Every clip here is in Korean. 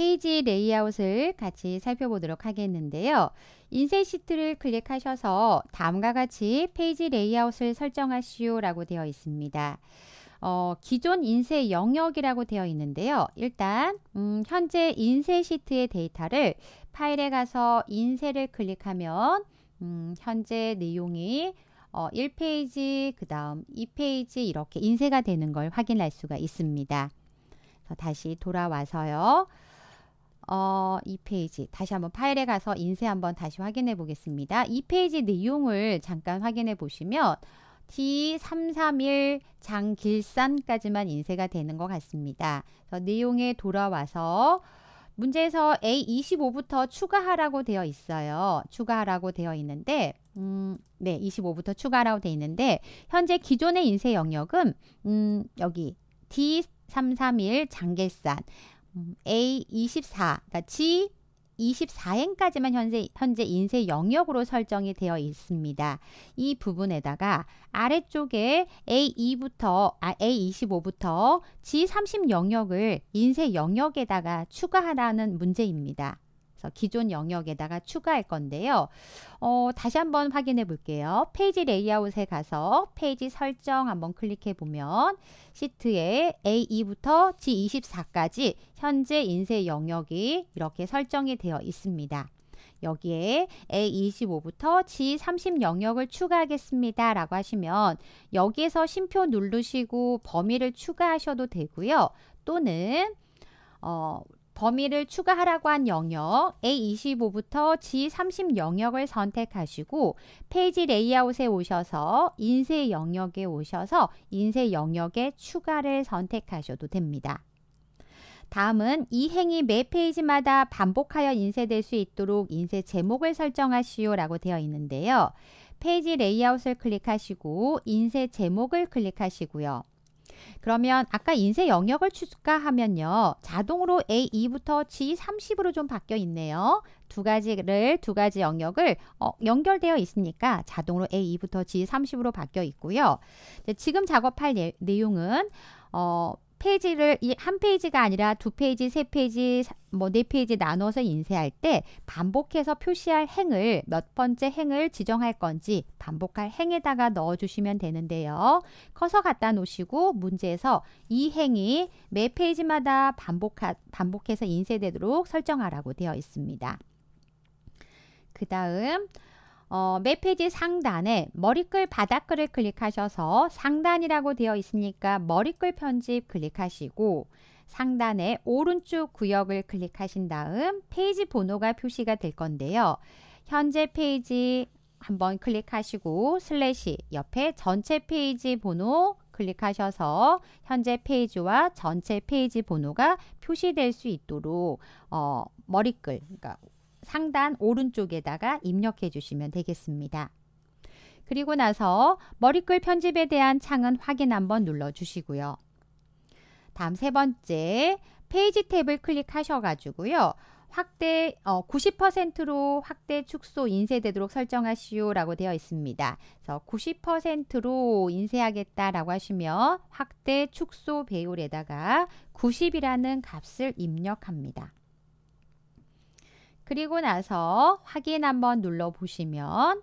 페이지 레이아웃을 같이 살펴보도록 하겠는데요. 인쇄 시트를 클릭하셔서 다음과 같이 페이지 레이아웃을 설정하시오 라고 되어 있습니다. 어, 기존 인쇄 영역이라고 되어 있는데요. 일단 음, 현재 인쇄 시트의 데이터를 파일에 가서 인쇄를 클릭하면 음, 현재 내용이 어, 1페이지 그 다음 2페이지 이렇게 인쇄가 되는 걸 확인할 수가 있습니다. 다시 돌아와서요. 어, 이 페이지 다시 한번 파일에 가서 인쇄 한번 다시 확인해 보겠습니다. 이 페이지 내용을 잠깐 확인해 보시면 D331 장길산까지만 인쇄가 되는 것 같습니다. 내용에 돌아와서 문제에서 A25부터 추가하라고 되어 있어요. 추가하라고 되어 있는데 음, 네, 25부터 추가하라고 되어 있는데 현재 기존의 인쇄 영역은 음, 여기 D331 장길산 음, A24, 그러니까 G24행까지만 현재, 현재 인쇄 영역으로 설정이 되어 있습니다. 이 부분에다가 아래쪽에 A2부터, 아, A25부터 G30 영역을 인쇄 영역에다가 추가하라는 문제입니다. 그래서 기존 영역에다가 추가할 건데요. 어, 다시 한번 확인해 볼게요. 페이지 레이아웃에 가서 페이지 설정 한번 클릭해 보면 시트에 A2부터 G24까지 현재 인쇄 영역이 이렇게 설정이 되어 있습니다. 여기에 A25부터 G30 영역을 추가하겠습니다. 라고 하시면 여기에서 심표 누르시고 범위를 추가하셔도 되고요. 또는 어, 범위를 추가하라고 한 영역 A25부터 G30 영역을 선택하시고 페이지 레이아웃에 오셔서 인쇄 영역에 오셔서 인쇄 영역에 추가를 선택하셔도 됩니다. 다음은 이 행이 매 페이지마다 반복하여 인쇄될 수 있도록 인쇄 제목을 설정하시오 라고 되어 있는데요. 페이지 레이아웃을 클릭하시고 인쇄 제목을 클릭하시고요. 그러면 아까 인쇄 영역을 추가하면요. 자동으로 A2부터 G30으로 좀 바뀌어 있네요. 두 가지를 두 가지 영역을 어, 연결되어 있으니까 자동으로 A2부터 G30으로 바뀌어 있고요. 지금 작업할 내, 용은 어, 페이지를 한 페이지가 아니라 두 페이지, 세 페이지, 뭐네 페이지 나눠서 인쇄할 때 반복해서 표시할 행을 몇 번째 행을 지정할 건지 반복할 행에다가 넣어 주시면 되는데요. 커서 갖다 놓으시고 문제에서 이 행이 매 페이지마다 반복하, 반복해서 인쇄되도록 설정하라고 되어 있습니다. 그 다음 어, 맵 페이지 상단에 머리글 바닥글을 클릭하셔서 상단이라고 되어 있으니까 머리글 편집 클릭하시고 상단에 오른쪽 구역을 클릭하신 다음 페이지 번호가 표시가 될 건데요. 현재 페이지 한번 클릭하시고 슬래시 옆에 전체 페이지 번호 클릭하셔서 현재 페이지와 전체 페이지 번호가 표시될 수 있도록 어, 머리글, 그러니까 상단 오른쪽에다가 입력해 주시면 되겠습니다. 그리고 나서 머리글 편집에 대한 창은 확인 한번 눌러 주시고요. 다음 세 번째 페이지 탭을 클릭하셔 가지고요. 확대 어, 90%로 확대 축소 인쇄되도록 설정하시오 라고 되어 있습니다. 그래서 90%로 인쇄하겠다라고 하시면 확대 축소 배율에다가 90이라는 값을 입력합니다. 그리고 나서 확인 한번 눌러 보시면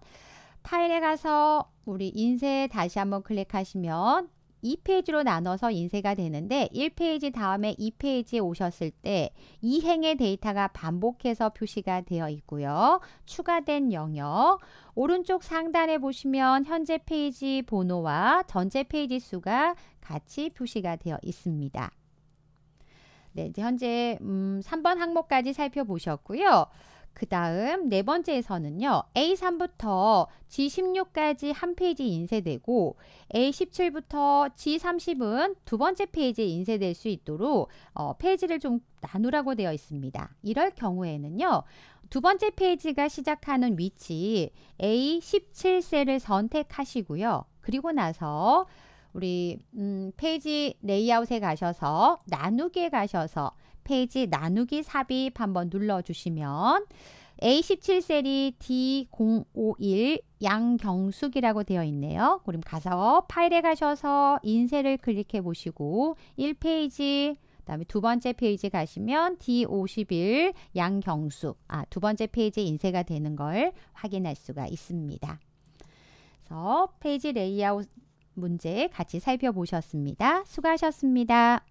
파일에 가서 우리 인쇄 다시 한번 클릭하시면 2페이지로 나눠서 인쇄가 되는데 1페이지 다음에 2페이지에 오셨을 때 이행의 데이터가 반복해서 표시가 되어 있고요. 추가된 영역 오른쪽 상단에 보시면 현재 페이지 번호와 전체 페이지 수가 같이 표시가 되어 있습니다. 네, 현재 음, 3번 항목까지 살펴보셨고요. 그 다음 네 번째에서는요. A3부터 G16까지 한 페이지 인쇄되고 A17부터 G30은 두 번째 페이지에 인쇄될 수 있도록 어, 페이지를 좀 나누라고 되어 있습니다. 이럴 경우에는요. 두 번째 페이지가 시작하는 위치 A17셀을 선택하시고요. 그리고 나서 우리 음, 페이지 레이아웃에 가셔서 나누기에 가셔서 페이지 나누기 삽입 한번 눌러주시면 A17 셀이 D051 양경숙이라고 되어 있네요. 그럼 가서 파일에 가셔서 인쇄를 클릭해 보시고 1페이지 다음에 두 번째 페이지 가시면 D51 양경숙 아, 두 번째 페이지에 인쇄가 되는 걸 확인할 수가 있습니다. 그래서 페이지 레이아웃 문제 같이 살펴보셨습니다. 수고하셨습니다.